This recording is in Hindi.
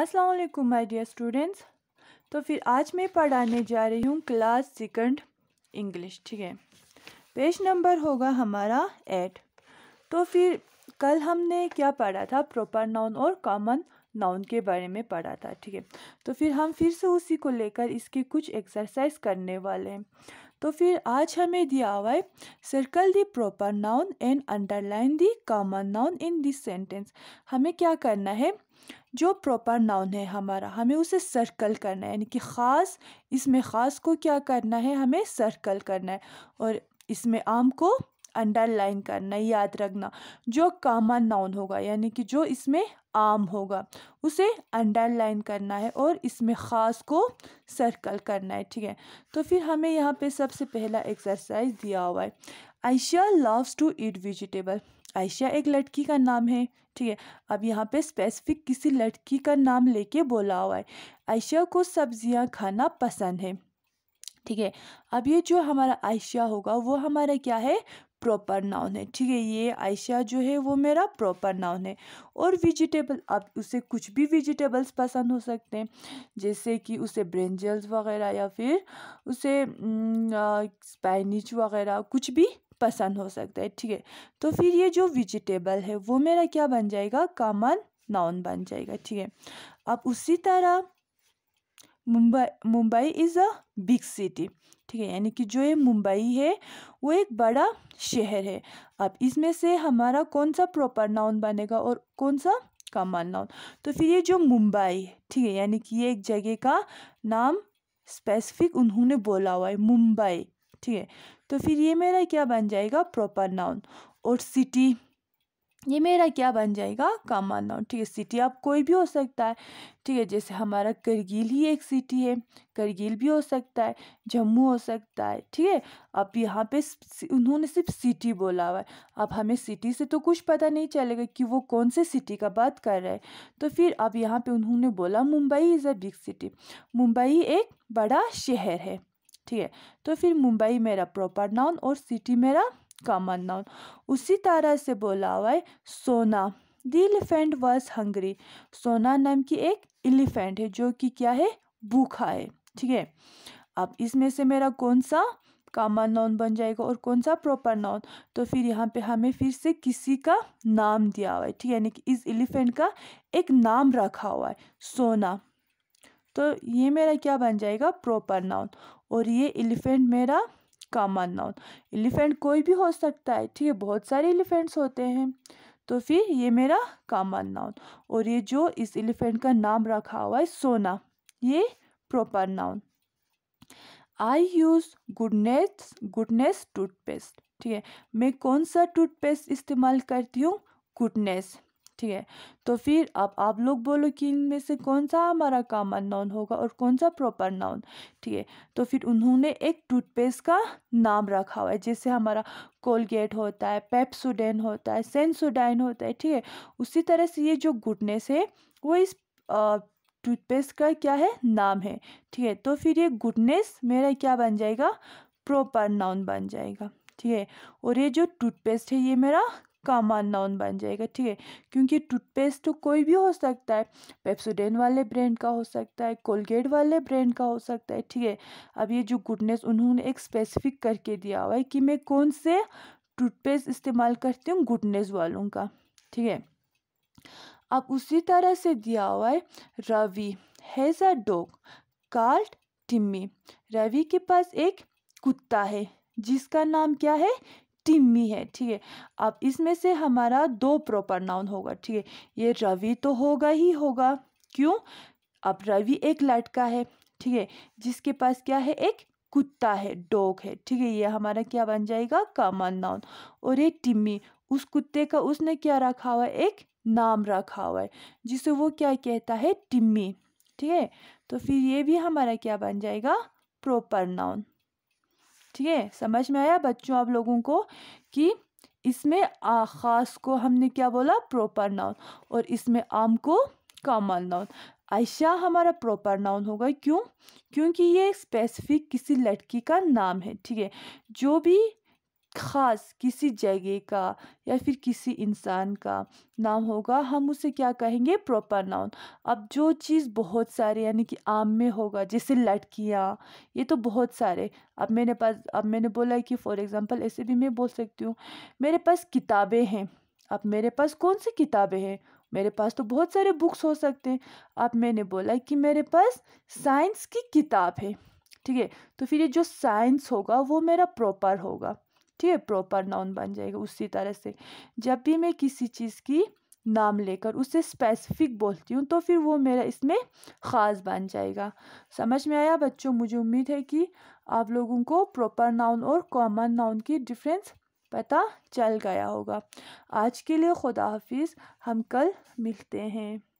असलकुम माई डियर स्टूडेंट्स तो फिर आज मैं पढ़ाने जा रही हूँ क्लास सेकंड इंग्लिश ठीक है पेज नंबर होगा हमारा एट तो फिर कल हमने क्या पढ़ा था प्रॉपर नाउन और कॉमन नाउन के बारे में पढ़ा था ठीक है तो फिर हम फिर से उसी को लेकर इसकी कुछ एक्सरसाइज करने वाले हैं तो फिर आज हमें दिया हुआ है circle the proper noun and underline the common noun in this sentence हमें क्या करना है जो प्रॉपर नाउन है हमारा हमें उसे सर्कल करना है यानी कि ख़ास इसमें ख़ास को क्या करना है हमें सर्कल करना है और इसमें आम को अंडरलाइन करना याद रखना जो कॉमन नाउन होगा यानी कि जो इसमें आम होगा उसे अंडरलाइन करना है और इसमें ख़ास को सर्कल करना है ठीक है तो फिर हमें यहाँ पे सबसे पहला एक्सरसाइज दिया हुआ है Ayesha loves to eat vegetable Ayesha एक लड़की का नाम है ठीक है अब यहाँ पे स्पेसिफिक किसी लड़की का नाम लेके बोला हुआ है आयशा को सब्जियाँ खाना पसंद है ठीक है अब ये जो हमारा आयशा होगा वो हमारा क्या है प्रॉपर नाउन है ठीक है ये आयशा जो है वो मेरा प्रॉपर नाउन है और वेजिटेबल अब उसे कुछ भी वेजिटेबल्स पसंद हो सकते हैं जैसे कि उसे ब्रेंजल्स वगैरह या फिर उसे स्पैनिच वगैरह कुछ भी पसंद हो सकता है ठीक है तो फिर ये जो वेजिटेबल है वो मेरा क्या बन जाएगा कामन नाउन बन जाएगा ठीक है अब उसी तरह Mumbai Mumbai is a big city ठीक है यानी कि जो ये मुंबई है वो एक बड़ा शहर है अब इसमें से हमारा कौन सा प्रॉपर नाउन बनेगा और कौन सा कमल नाउन तो फिर ये जो मुंबई ठीक है यानी कि ये एक जगह का नाम स्पेसिफिक उन्होंने बोला हुआ है मुंबई ठीक है तो फिर ये मेरा क्या बन जाएगा प्रॉपर नाउन और सिटी ये मेरा क्या बन जाएगा कामन नाउन ठीक है सिटी आप कोई भी हो सकता है ठीक है जैसे हमारा करगिल ही एक सिटी है करगिल भी हो सकता है जम्मू हो सकता है ठीक है अब यहाँ पे उन्होंने सिर्फ सिटी बोला हुआ है अब हमें सिटी से तो कुछ पता नहीं चलेगा कि वो कौन से सिटी का बात कर रहे हैं तो फिर अब यहाँ पे उन्होंने बोला Mumbai is a big city Mumbai एक बड़ा शहर है ठीक है तो फिर मुंबई मेरा प्रॉपर नाउन और सिटी मेरा का noun उसी तरह से बोला हुआ है सोना द एलिफेंट वॉज हंग्री सोना नाम की एक एलिफेंट है जो कि क्या है भूखा है ठीक है अब इसमें से मेरा कौन सा कामन नाउन बन जाएगा और कौन सा प्रॉपर नाउन तो फिर यहाँ पे हमें फिर से किसी का नाम दिया हुआ है ठीक है यानी कि इस एलिफेंट का एक नाम रखा हुआ है सोना तो ये मेरा क्या बन जाएगा प्रॉपर नाउन और ये एलिफेंट मेरा कॉमन नाउन एलिफेंट कोई भी हो सकता है ठीक है बहुत सारे एलिफेंट्स होते हैं तो फिर ये मेरा कॉमन नाउन और ये जो इस एलिफेंट का नाम रखा हुआ है सोना ये proper noun I use goodness goodness toothpaste ठीक है मैं कौन सा टूथपेस्ट इस्तेमाल करती हूँ गुडनेस ठीक है तो फिर अब आप लोग बोलो कि इनमें से कौन सा हमारा कॉमन नाउन होगा और कौन सा प्रॉपर नाउन ठीक है तो फिर उन्होंने एक टूथपेस्ट का नाम रखा हुआ है जैसे हमारा कोलगेट होता है पेप्सोडेन होता है सेंसोडाइन होता है ठीक है उसी तरह से ये जो गुडनेस है वो इस टूथपेस्ट का क्या है नाम है ठीक है तो फिर ये गुडनेस मेरा क्या बन जाएगा प्रॉपर नाउन बन जाएगा ठीक है और ये जो टूथपेस्ट है ये मेरा कॉमन नाउन बन जाएगा ठीक है क्योंकि टूथपेस्ट तो कोई भी हो सकता है पेप्सोडेन वाले ब्रांड का हो सकता है कोलगेट वाले ब्रांड का हो सकता है ठीक है अब ये जो गुडनेस उन्होंने एक स्पेसिफिक करके दिया हुआ है कि मैं कौन से टूथपेस्ट इस्तेमाल करती हूँ गुडनेस वालों का ठीक है अब उसी तरह से दिया हुआ है Ravi has a dog called Timmy Ravi के पास एक कुत्ता है जिसका नाम क्या है टिम्मी है ठीक है अब इसमें से हमारा दो प्रॉपर नाउन होगा ठीक है ये रवि तो होगा ही होगा क्यों अब रवि एक लड़का है ठीक है जिसके पास क्या है एक कुत्ता है डॉग है ठीक है ये हमारा क्या बन जाएगा कॉमन नाउन और ये टिम्मी उस कुत्ते का उसने क्या रखा हुआ है एक नाम रखा हुआ है जिसे वो क्या कहता है टिम्मी ठीक है तो फिर ये भी हमारा क्या बन जाएगा प्रॉपर नाउन ठीक है समझ में आया बच्चों आप लोगों को कि इसमें आ खास को हमने क्या बोला प्रॉपर नाउन और इसमें आम को कॉमन नाउन आयशा हमारा प्रॉपर नाउन होगा क्यों क्योंकि ये स्पेसिफिक किसी लड़की का नाम है ठीक है जो भी ख़ास किसी जगह का या फिर किसी इंसान का नाम होगा हम उसे क्या कहेंगे प्रॉपर नाउन अब जो चीज़ बहुत सारे यानी कि आम में होगा जैसे लड़कियाँ ये तो बहुत सारे अब मैंने पास अब मैंने बोला कि फ़ॉर एग्ज़ाम्पल ऐसे भी मैं बोल सकती हूँ मेरे पास किताबें हैं अब मेरे पास कौन सी किताबें हैं मेरे पास तो बहुत सारे बुक्स हो सकते हैं अब मैंने बोला कि मेरे पास साइंस की किताब है ठीक है तो फिर ये जो साइंस होगा वो मेरा प्रॉपर होगा ठीक है प्रॉपर नाउन बन जाएगा उसी तरह से जब भी मैं किसी चीज़ की नाम लेकर उसे स्पेसिफिक बोलती हूँ तो फिर वो मेरा इसमें ख़ास बन जाएगा समझ में आया बच्चों मुझे उम्मीद है कि आप लोगों को प्रॉपर नाउन और कॉमन नाउन की डिफरेंस पता चल गया होगा आज के लिए खुदा हाफिज़ हम कल मिलते हैं